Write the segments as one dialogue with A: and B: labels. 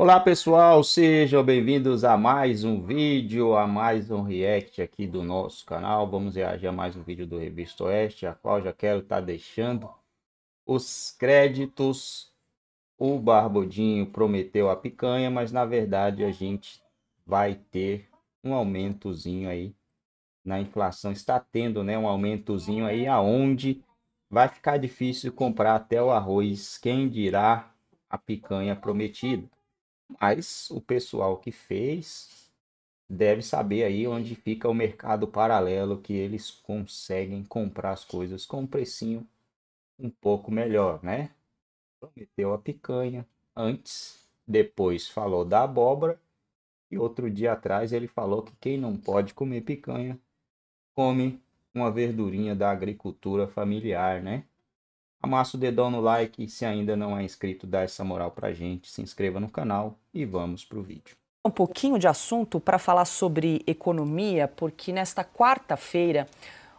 A: Olá pessoal, sejam bem-vindos a mais um vídeo, a mais um react aqui do nosso canal. Vamos reagir a mais um vídeo do Revista Oeste, a qual já quero estar tá deixando os créditos. O Barbudinho prometeu a picanha, mas na verdade a gente vai ter um aumentozinho aí na inflação. Está tendo né, um aumentozinho aí aonde vai ficar difícil comprar até o arroz, quem dirá a picanha prometida. Mas o pessoal que fez deve saber aí onde fica o mercado paralelo que eles conseguem comprar as coisas com um precinho um pouco melhor, né? Prometeu a picanha antes, depois falou da abóbora e outro dia atrás ele falou que quem não pode comer picanha come uma verdurinha da agricultura familiar, né? Amassa o dedão no like e se ainda não é inscrito, dá essa moral pra gente, se inscreva no canal e vamos pro vídeo. Um pouquinho de assunto para falar sobre economia,
B: porque nesta quarta-feira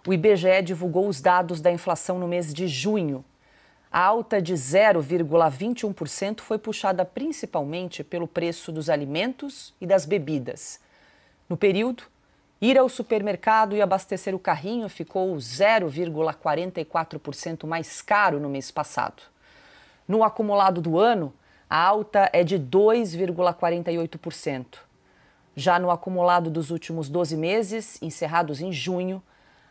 B: o IBGE divulgou os dados da inflação no mês de junho. A alta de 0,21% foi puxada principalmente pelo preço dos alimentos e das bebidas. No período, Ir ao supermercado e abastecer o carrinho ficou 0,44% mais caro no mês passado. No acumulado do ano, a alta é de 2,48%. Já no acumulado dos últimos 12 meses, encerrados em junho,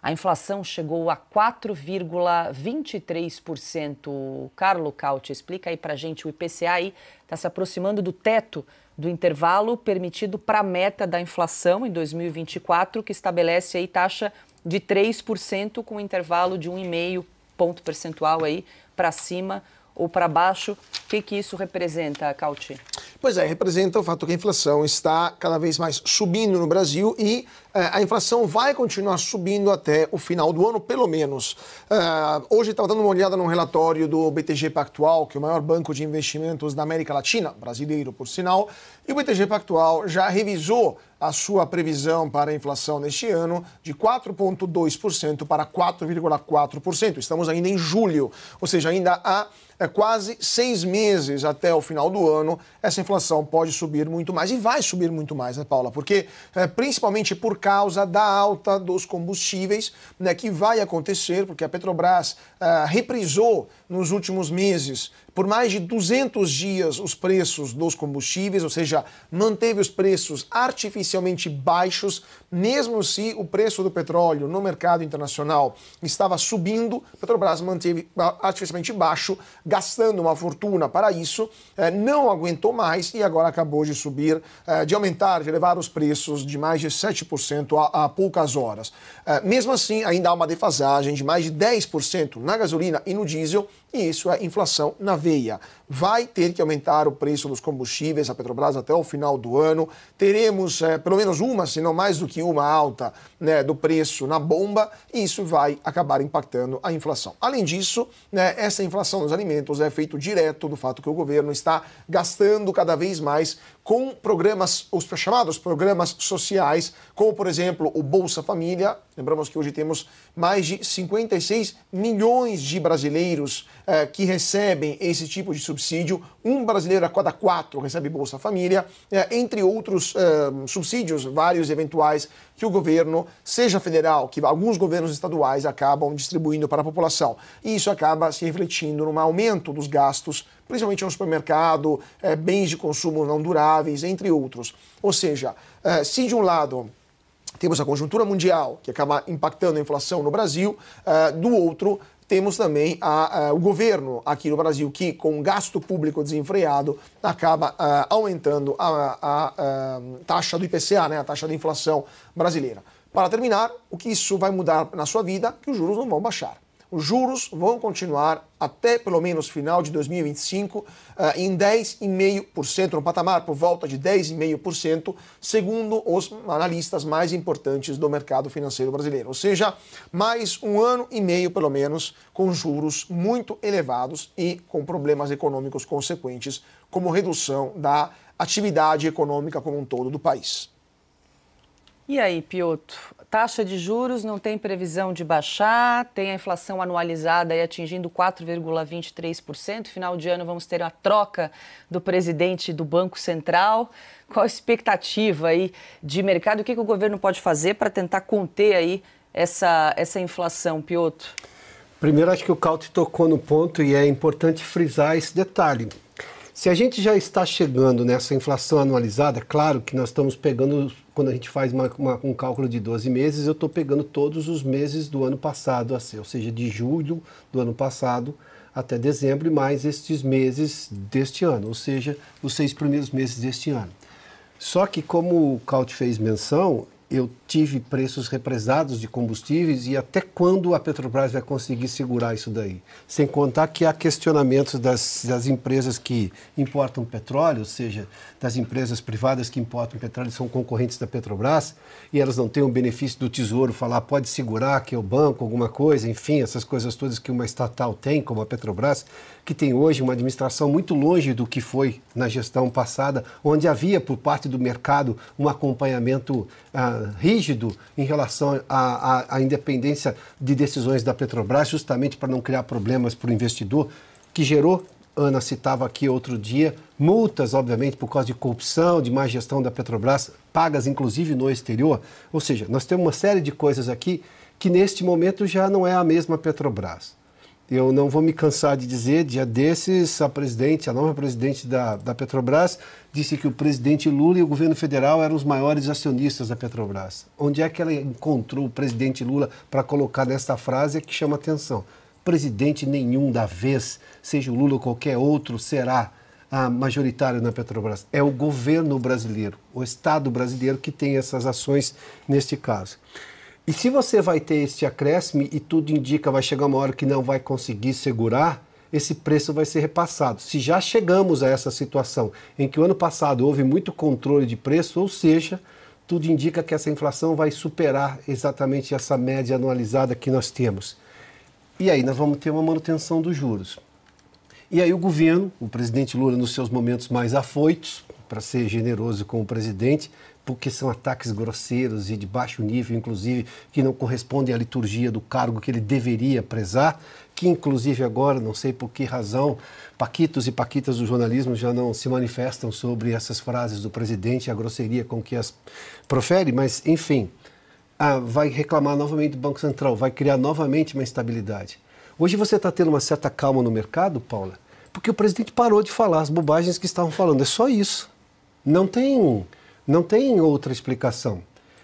B: a inflação chegou a 4,23%. Carlo Cauti, explica aí para gente, o IPCA está se aproximando do teto do intervalo permitido para a meta da inflação em 2024, que estabelece aí taxa de 3% com intervalo de 1,5 ponto percentual aí para cima ou para baixo. O que, que isso representa, Cauti?
C: Pois é, representa o fato que a inflação está cada vez mais subindo no Brasil e eh, a inflação vai continuar subindo até o final do ano, pelo menos. Uh, hoje estava dando uma olhada num relatório do BTG Pactual, que é o maior banco de investimentos da América Latina, brasileiro por sinal, e o BTG Pactual já revisou a sua previsão para a inflação neste ano de 4,2% para 4,4%. Estamos ainda em julho, ou seja, ainda há é, quase seis meses até o final do ano. Essa inflação pode subir muito mais e vai subir muito mais, né, Paula? Porque é, principalmente por causa da alta dos combustíveis, né, que vai acontecer, porque a Petrobras é, reprisou nos últimos meses por mais de 200 dias os preços dos combustíveis, ou seja, manteve os preços artificialmente inicialmente baixos, mesmo se o preço do petróleo no mercado internacional estava subindo, Petrobras manteve artificialmente baixo, gastando uma fortuna para isso, eh, não aguentou mais e agora acabou de subir, eh, de aumentar, de elevar os preços de mais de 7% há poucas horas. Eh, mesmo assim, ainda há uma defasagem de mais de 10% na gasolina e no diesel e isso é inflação na veia. Vai ter que aumentar o preço dos combustíveis, a Petrobras, até o final do ano. Teremos é, pelo menos uma, se não mais do que uma alta né, do preço na bomba, e isso vai acabar impactando a inflação. Além disso, né, essa inflação nos alimentos é efeito direto do fato que o governo está gastando cada vez mais com programas, os chamados programas sociais, como, por exemplo, o Bolsa Família, Lembramos que hoje temos mais de 56 milhões de brasileiros eh, que recebem esse tipo de subsídio. Um brasileiro a cada quatro recebe Bolsa Família, eh, entre outros eh, subsídios, vários eventuais que o governo, seja federal, que alguns governos estaduais acabam distribuindo para a população. E isso acaba se refletindo num aumento dos gastos, principalmente no supermercado, bens de consumo não duráveis, entre outros. Ou seja, se de um lado temos a conjuntura mundial, que acaba impactando a inflação no Brasil, eh, do outro, temos também a, a, eh, o governo aqui no Brasil, que com gasto público desenfreado acaba a, eh, aumentando a, taxa do IPCA, né, a taxa de inflação brasileira. Para terminar, o que isso vai mudar na sua vida? Que os juros não vão baixar. Os juros vão continuar até pelo menos final de 2025 eh, em 10,5%, no patamar por volta de 10,5%, segundo os analistas mais importantes do mercado financeiro brasileiro. Ou seja, mais um ano e meio, pelo menos, com juros muito elevados e com problemas econômicos consequentes, como redução da atividade econômica como um todo do país.
B: E aí, Piotr, taxa de juros não tem previsão de baixar, tem a inflação anualizada aí atingindo 4,23%. Final de ano vamos ter a troca do presidente do Banco Central. Qual a expectativa aí de mercado? O que, que o governo pode fazer para tentar conter aí essa, essa inflação, Pioto?
D: Primeiro, acho que o Cauti tocou no ponto e é importante frisar esse detalhe. Se a gente já está chegando nessa inflação anualizada, claro que nós estamos pegando, quando a gente faz uma, uma, um cálculo de 12 meses, eu estou pegando todos os meses do ano passado, ou seja, de julho do ano passado até dezembro, e mais estes meses deste ano, ou seja, os seis primeiros meses deste ano. Só que, como o Caut fez menção, eu tive preços represados de combustíveis e até quando a Petrobras vai conseguir segurar isso daí? Sem contar que há questionamentos das, das empresas que importam petróleo, ou seja, das empresas privadas que importam petróleo são concorrentes da Petrobras e elas não têm o benefício do Tesouro falar pode segurar que é o banco, alguma coisa, enfim, essas coisas todas que uma estatal tem, como a Petrobras, que tem hoje uma administração muito longe do que foi na gestão passada, onde havia por parte do mercado um acompanhamento ah, rígido em relação à independência de decisões da Petrobras, justamente para não criar problemas para o investidor, que gerou Ana citava aqui outro dia, multas, obviamente, por causa de corrupção, de má gestão da Petrobras, pagas inclusive no exterior. Ou seja, nós temos uma série de coisas aqui que neste momento já não é a mesma Petrobras eu não vou me cansar de dizer, dia desses, a presidente, a nova presidente da, da Petrobras, disse que o presidente Lula e o governo federal eram os maiores acionistas da Petrobras. Onde é que ela encontrou o presidente Lula para colocar nesta frase é que chama atenção? Presidente nenhum da vez, seja o Lula ou qualquer outro, será a majoritária na Petrobras. É o governo brasileiro, o Estado brasileiro que tem essas ações neste caso. E se você vai ter esse acréscimo e tudo indica vai chegar uma hora que não vai conseguir segurar, esse preço vai ser repassado. Se já chegamos a essa situação em que o ano passado houve muito controle de preço, ou seja, tudo indica que essa inflação vai superar exatamente essa média anualizada que nós temos. E aí nós vamos ter uma manutenção dos juros. E aí o governo, o presidente Lula, nos seus momentos mais afoitos, para ser generoso com o presidente, porque são ataques grosseiros e de baixo nível, inclusive, que não correspondem à liturgia do cargo que ele deveria prezar, que inclusive agora, não sei por que razão, paquitos e paquitas do jornalismo já não se manifestam sobre essas frases do presidente, a grosseria com que as profere, mas enfim, ah, vai reclamar novamente do Banco Central, vai criar novamente uma instabilidade. Hoje você está tendo uma certa calma no mercado, Paula, porque o presidente parou de falar as bobagens que estavam falando. É só isso. Não tem, não tem outra explicação.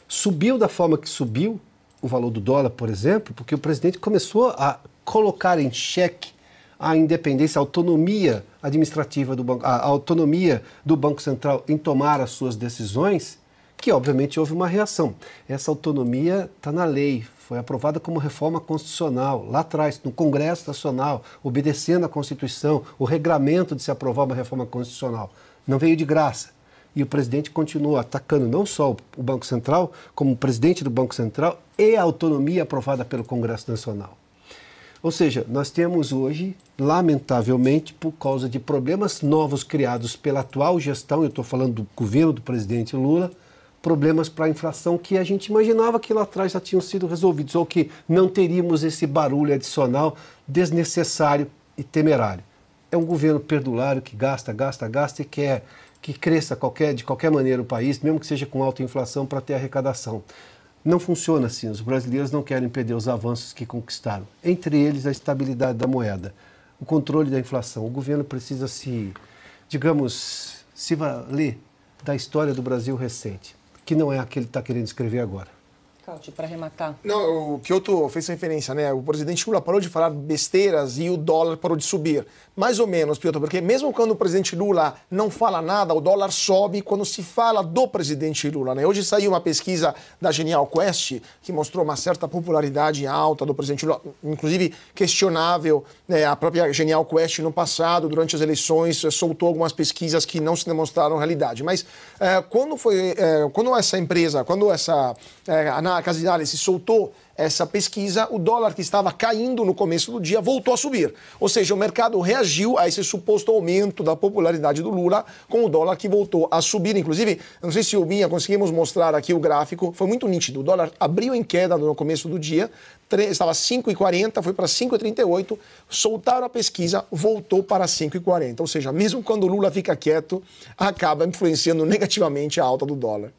D: Subiu da forma que subiu o valor do dólar, por exemplo, porque o presidente começou a colocar em xeque a independência, a autonomia administrativa do banco, a autonomia do Banco Central em tomar as suas decisões, que obviamente houve uma reação. Essa autonomia está na lei, foi aprovada como reforma constitucional lá atrás, no Congresso Nacional, obedecendo à Constituição, o regramento de se aprovar uma reforma constitucional. Não veio de graça. E o presidente continua atacando não só o Banco Central, como o presidente do Banco Central e a autonomia aprovada pelo Congresso Nacional. Ou seja, nós temos hoje, lamentavelmente, por causa de problemas novos criados pela atual gestão, eu estou falando do governo do presidente Lula, problemas para a inflação que a gente imaginava que lá atrás já tinham sido resolvidos, ou que não teríamos esse barulho adicional desnecessário e temerário. É um governo perdulário que gasta, gasta, gasta e quer que cresça qualquer, de qualquer maneira o país, mesmo que seja com alta inflação, para ter arrecadação. Não funciona assim. Os brasileiros não querem perder os avanços que conquistaram. Entre eles, a estabilidade da moeda, o controle da inflação. O governo precisa se, digamos, se valer da história do Brasil recente, que não é a que ele está querendo escrever agora
C: para arrematar. Não, o Kyoto fez referência, né? O presidente Lula parou de falar besteiras e o dólar parou de subir. Mais ou menos, Kyoto, porque mesmo quando o presidente Lula não fala nada, o dólar sobe quando se fala do presidente Lula, né? Hoje saiu uma pesquisa da Genial Quest que mostrou uma certa popularidade alta do presidente Lula, inclusive questionável. Né? A própria Genial Quest no passado, durante as eleições, soltou algumas pesquisas que não se demonstraram realidade. Mas eh, quando foi, eh, quando essa empresa, quando essa análise eh, na Casinale se soltou essa pesquisa, o dólar que estava caindo no começo do dia voltou a subir. Ou seja, o mercado reagiu a esse suposto aumento da popularidade do Lula com o dólar que voltou a subir. Inclusive, não sei se o Binha conseguimos mostrar aqui o gráfico, foi muito nítido. O dólar abriu em queda no começo do dia, estava 5,40, foi para 5,38, soltaram a pesquisa, voltou para 5,40. Ou seja, mesmo quando o Lula fica quieto, acaba influenciando negativamente a alta do dólar.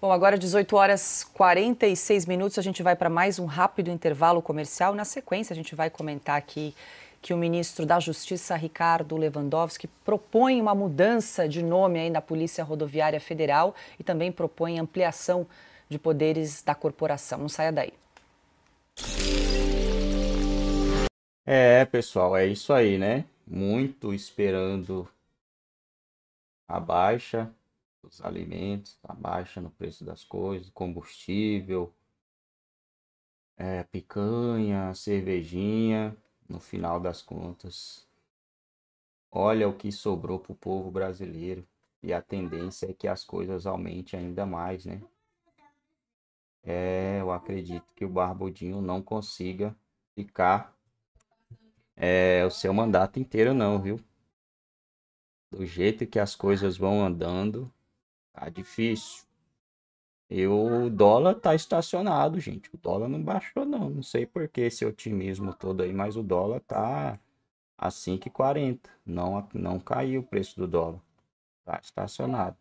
B: Bom, agora 18 horas 46 minutos, a gente vai para mais um rápido intervalo comercial. Na sequência, a gente vai comentar aqui que o ministro da Justiça, Ricardo Lewandowski, propõe uma mudança de nome aí na Polícia Rodoviária Federal e também propõe ampliação de poderes da corporação. Não saia daí.
A: É, pessoal, é isso aí, né? Muito esperando a baixa dos alimentos, a tá baixa no preço das coisas, combustível, é, picanha, cervejinha, no final das contas. Olha o que sobrou para o povo brasileiro. E a tendência é que as coisas aumentem ainda mais, né? É, eu acredito que o Barbudinho não consiga ficar é, o seu mandato inteiro, não, viu? Do jeito que as coisas vão andando, Tá difícil. E o dólar tá estacionado, gente. O dólar não baixou, não. Não sei por que esse otimismo todo aí, mas o dólar tá assim a 5,40. Não, não caiu o preço do dólar. Tá estacionado.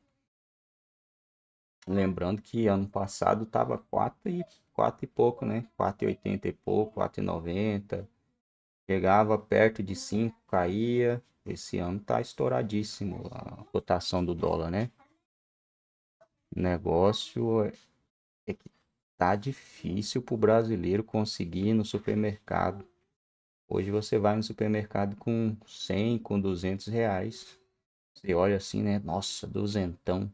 A: Lembrando que ano passado tava 4 e, 4 e pouco, né? 4,80 e pouco, 4,90. Chegava perto de 5, caía. Esse ano tá estouradíssimo a cotação do dólar, né? O negócio é que tá difícil pro brasileiro conseguir ir no supermercado. Hoje você vai no supermercado com 100, com 200 reais. Você olha assim, né? Nossa, duzentão.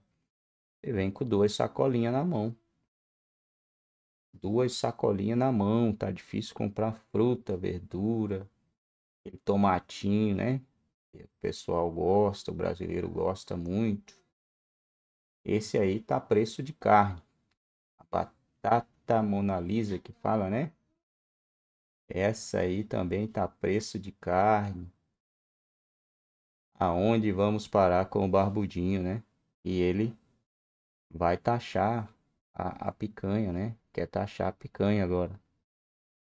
A: Você vem com duas sacolinhas na mão. Duas sacolinhas na mão. Tá difícil comprar fruta, verdura, tomatinho, né? O pessoal gosta, o brasileiro gosta muito. Esse aí tá preço de carne. A batata Mona Lisa que fala, né? Essa aí também tá preço de carne. Aonde vamos parar com o barbudinho, né? E ele vai taxar a, a picanha, né? Quer taxar a picanha agora.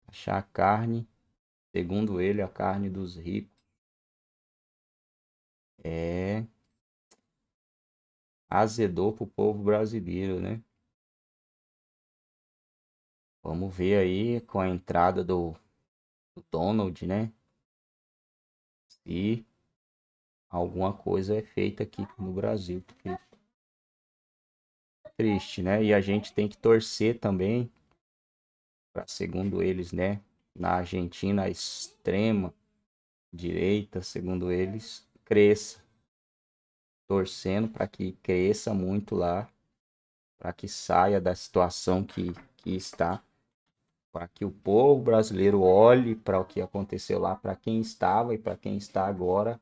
A: Taxar a carne, segundo ele, a carne dos ricos. É azedou para o povo brasileiro, né? Vamos ver aí com a entrada do, do Donald, né? Se alguma coisa é feita aqui no Brasil. Porque... Triste, né? E a gente tem que torcer também para, segundo eles, né? Na Argentina, a extrema direita, segundo eles, cresça torcendo para que cresça muito lá, para que saia da situação que, que está, para que o povo brasileiro olhe para o que aconteceu lá, para quem estava e para quem está agora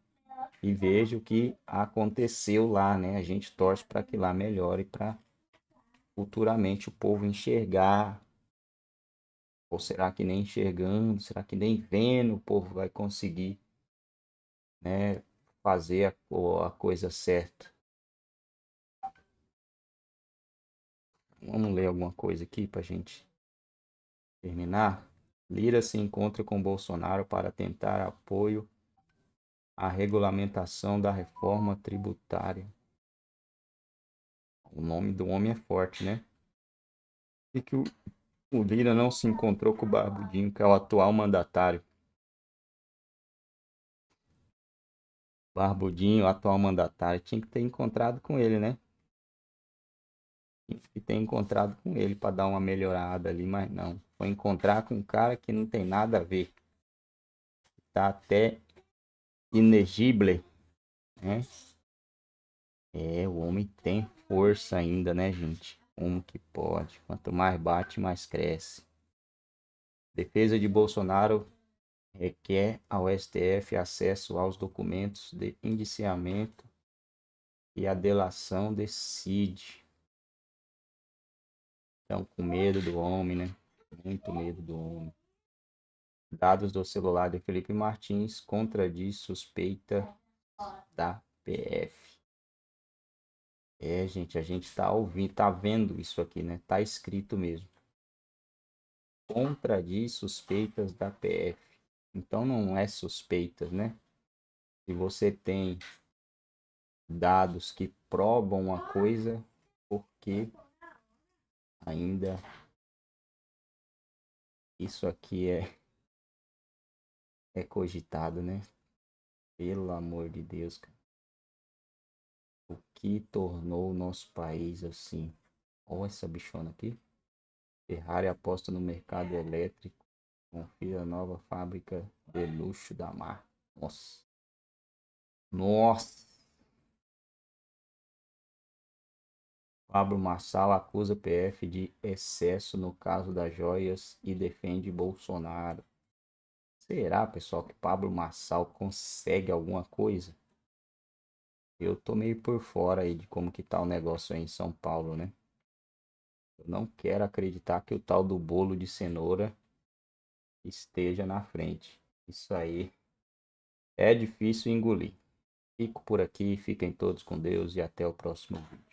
A: e veja o que aconteceu lá, né? A gente torce para que lá melhore para futuramente o povo enxergar ou será que nem enxergando, será que nem vendo o povo vai conseguir né, fazer a, a coisa certa. Vamos ler alguma coisa aqui para a gente terminar. Lira se encontra com Bolsonaro para tentar apoio à regulamentação da reforma tributária. O nome do homem é forte, né? E que o, o Lira não se encontrou com o Barbudinho, que é o atual mandatário. Barbudinho, atual mandatário, tinha que ter encontrado com ele, né? Tinha que ter encontrado com ele para dar uma melhorada ali, mas não. Foi encontrar com um cara que não tem nada a ver. Tá até inegible, né? É, o homem tem força ainda, né, gente? Como que pode? Quanto mais bate, mais cresce. Defesa de Bolsonaro requer é é ao STF acesso aos documentos de indiciamento e a delação decide. Então, com medo do homem, né? Muito medo do homem. Dados do celular de Felipe Martins contradiz suspeita da PF. É, gente, a gente tá ouvindo, tá vendo isso aqui, né? Tá escrito mesmo. Contradiz suspeitas da PF. Então não é suspeita, né? Se você tem dados que provam uma coisa, porque ainda isso aqui é é cogitado, né? Pelo amor de Deus, cara. O que tornou o nosso país assim? Olha essa bichona aqui. Ferrari aposta no mercado elétrico Confira a nova fábrica de luxo da marca. Nossa. Nossa. Pablo Massal acusa PF de excesso no caso das joias e defende Bolsonaro. Será, pessoal, que Pablo Massal consegue alguma coisa? Eu tô meio por fora aí de como que tá o negócio aí em São Paulo, né? Eu não quero acreditar que o tal do bolo de cenoura esteja na frente. Isso aí é difícil engolir. Fico por aqui, fiquem todos com Deus e até o próximo vídeo.